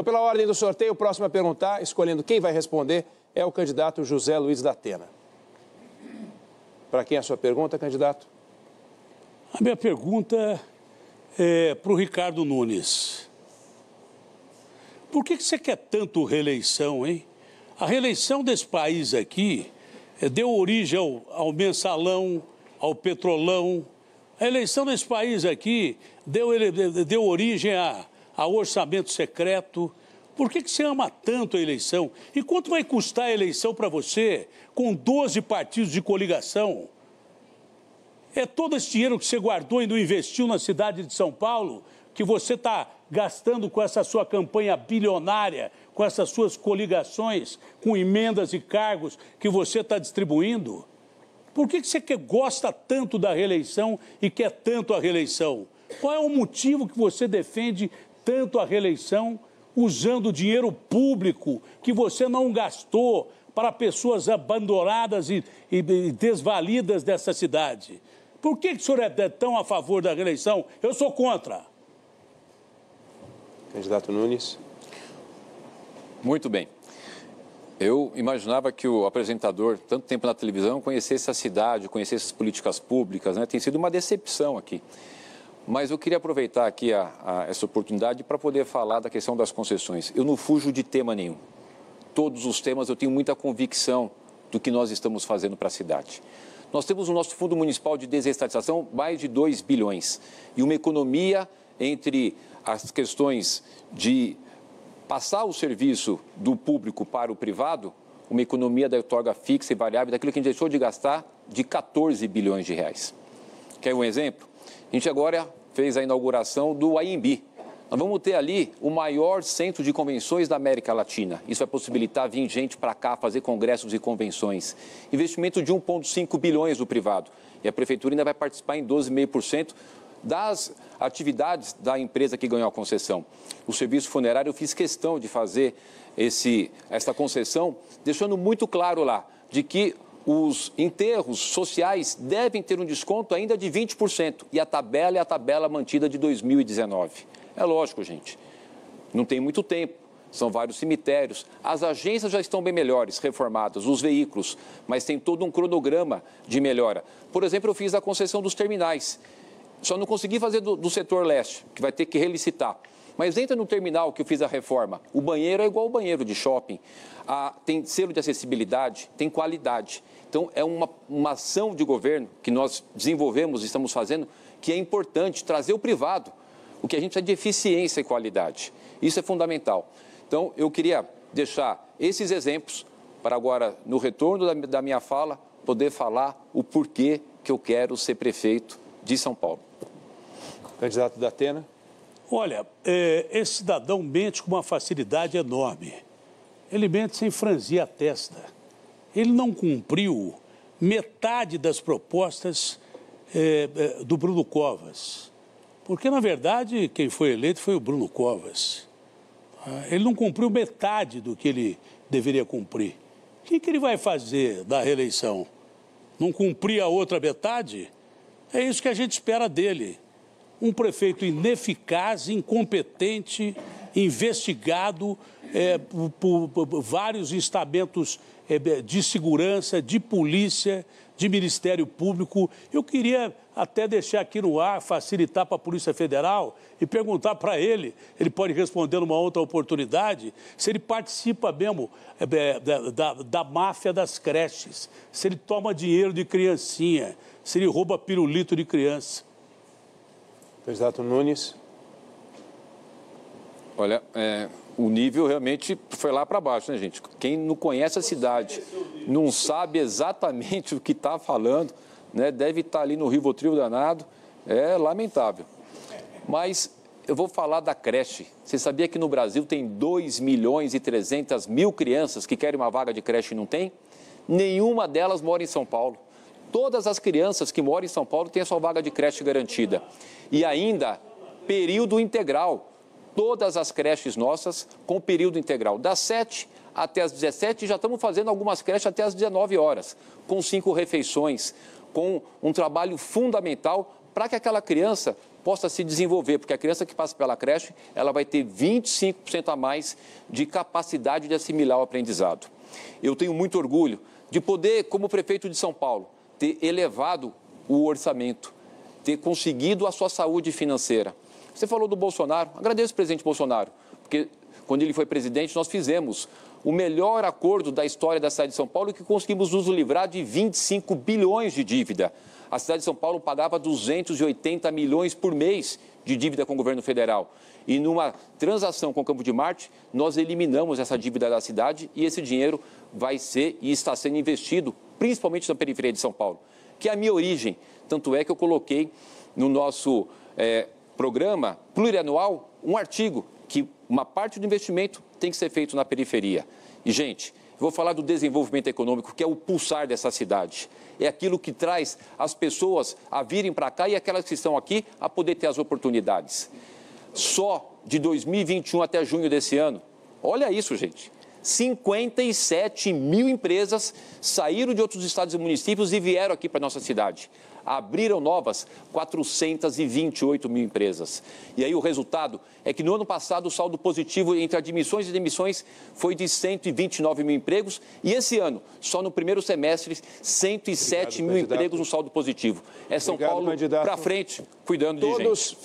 Então, pela ordem do sorteio, o próximo a perguntar, escolhendo quem vai responder, é o candidato José Luiz da Atena. Para quem é a sua pergunta, candidato? A minha pergunta é para o Ricardo Nunes. Por que, que você quer tanto reeleição, hein? A reeleição desse país aqui é, deu origem ao, ao mensalão, ao petrolão. A eleição desse país aqui deu, deu origem a ao orçamento secreto. Por que, que você ama tanto a eleição? E quanto vai custar a eleição para você com 12 partidos de coligação? É todo esse dinheiro que você guardou e não investiu na cidade de São Paulo que você está gastando com essa sua campanha bilionária, com essas suas coligações, com emendas e cargos que você está distribuindo? Por que, que você quer gosta tanto da reeleição e quer tanto a reeleição? Qual é o motivo que você defende tanto a reeleição usando dinheiro público que você não gastou para pessoas abandonadas e, e, e desvalidas dessa cidade. Por que, que o senhor é, é tão a favor da reeleição? Eu sou contra. Candidato Nunes. Muito bem. Eu imaginava que o apresentador, tanto tempo na televisão, conhecesse a cidade, conhecesse as políticas públicas, né? Tem sido uma decepção aqui. Mas eu queria aproveitar aqui a, a essa oportunidade para poder falar da questão das concessões. Eu não fujo de tema nenhum. Todos os temas eu tenho muita convicção do que nós estamos fazendo para a cidade. Nós temos o nosso Fundo Municipal de Desestatização, mais de 2 bilhões, e uma economia entre as questões de passar o serviço do público para o privado, uma economia da outorga fixa e variável, daquilo que a gente deixou de gastar, de 14 bilhões de reais. Quer um exemplo? A gente agora fez a inauguração do AIMB. Nós vamos ter ali o maior centro de convenções da América Latina. Isso vai possibilitar vir gente para cá fazer congressos e convenções. Investimento de 1,5 bilhões do privado. E a prefeitura ainda vai participar em 12,5% das atividades da empresa que ganhou a concessão. O serviço funerário, eu fiz questão de fazer esse, essa concessão, deixando muito claro lá de que os enterros sociais devem ter um desconto ainda de 20%. E a tabela é a tabela mantida de 2019. É lógico, gente. Não tem muito tempo. São vários cemitérios. As agências já estão bem melhores, reformadas, os veículos, mas tem todo um cronograma de melhora. Por exemplo, eu fiz a concessão dos terminais. Só não consegui fazer do, do setor leste, que vai ter que relicitar. Mas entra no terminal que eu fiz a reforma. O banheiro é igual ao banheiro de shopping. Ah, tem selo de acessibilidade, tem qualidade. Então, é uma, uma ação de governo que nós desenvolvemos e estamos fazendo que é importante trazer o privado. O que a gente precisa de eficiência e qualidade. Isso é fundamental. Então, eu queria deixar esses exemplos para agora, no retorno da, da minha fala, poder falar o porquê que eu quero ser prefeito de São Paulo. Candidato da Atena. Olha, é, esse cidadão mente com uma facilidade enorme. Ele mente sem franzir a testa. Ele não cumpriu metade das propostas é, é, do Bruno Covas. Porque, na verdade, quem foi eleito foi o Bruno Covas. Ah, ele não cumpriu metade do que ele deveria cumprir. O que, que ele vai fazer da reeleição? Não cumprir a outra metade? É isso que a gente espera dele um prefeito ineficaz, incompetente, investigado é, por, por, vários instamentos é, de segurança, de polícia, de Ministério Público. Eu queria até deixar aqui no ar, facilitar para a Polícia Federal e perguntar para ele, ele pode responder numa outra oportunidade, se ele participa mesmo é, da, da, da máfia das creches, se ele toma dinheiro de criancinha, se ele rouba pirulito de criança. Candidato Nunes. Olha, é, o nível realmente foi lá para baixo, né, gente? Quem não conhece a cidade, não sabe exatamente o que está falando, né, deve estar tá ali no Rivotril danado, é lamentável. Mas eu vou falar da creche. Você sabia que no Brasil tem 2 milhões e 300 mil crianças que querem uma vaga de creche e não tem? Nenhuma delas mora em São Paulo. Todas as crianças que moram em São Paulo têm a sua vaga de creche garantida. E ainda, período integral. Todas as creches nossas com período integral, das 7 até as 17, já estamos fazendo algumas creches até as 19 horas, com cinco refeições, com um trabalho fundamental para que aquela criança possa se desenvolver, porque a criança que passa pela creche, ela vai ter 25% a mais de capacidade de assimilar o aprendizado. Eu tenho muito orgulho de poder, como prefeito de São Paulo, ter elevado o orçamento, ter conseguido a sua saúde financeira. Você falou do Bolsonaro, agradeço o presidente Bolsonaro, porque quando ele foi presidente nós fizemos o melhor acordo da história da cidade de São Paulo que conseguimos nos livrar de 25 bilhões de dívida. A cidade de São Paulo pagava 280 milhões por mês de dívida com o governo federal. E numa transação com o Campo de Marte, nós eliminamos essa dívida da cidade e esse dinheiro vai ser e está sendo investido principalmente na periferia de São Paulo, que é a minha origem. Tanto é que eu coloquei no nosso é, programa plurianual um artigo que uma parte do investimento tem que ser feito na periferia. E, gente, vou falar do desenvolvimento econômico, que é o pulsar dessa cidade. É aquilo que traz as pessoas a virem para cá e aquelas que estão aqui a poder ter as oportunidades. Só de 2021 até junho desse ano. Olha isso, gente. 57 mil empresas saíram de outros estados e municípios e vieram aqui para a nossa cidade. Abriram novas 428 mil empresas. E aí o resultado é que no ano passado o saldo positivo entre admissões e demissões foi de 129 mil empregos e esse ano, só no primeiro semestre, 107 Obrigado, mil candidato. empregos no saldo positivo. É São Obrigado, Paulo para frente, cuidando Todos de gente.